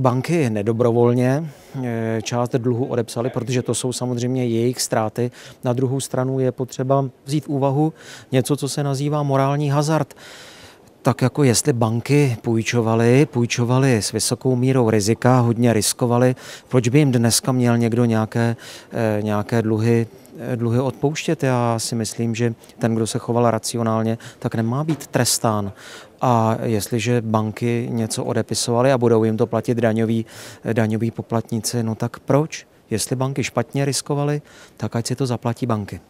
Banky nedobrovolně eh, část dluhu odepsali, protože to jsou samozřejmě jejich ztráty. Na druhou stranu je potřeba vzít v úvahu něco, co se nazývá morální hazard tak jako jestli banky půjčovaly, půjčovaly s vysokou mírou rizika, hodně riskovaly, proč by jim dneska měl někdo nějaké, eh, nějaké dluhy eh, dluhy odpouštět. Já si myslím, že ten, kdo se choval racionálně, tak nemá být trestán. A jestliže banky něco odepisovaly a budou jim to platit daňoví, eh, daňoví poplatníci, no tak proč? Jestli banky špatně riskovaly, tak ať si to zaplatí banky.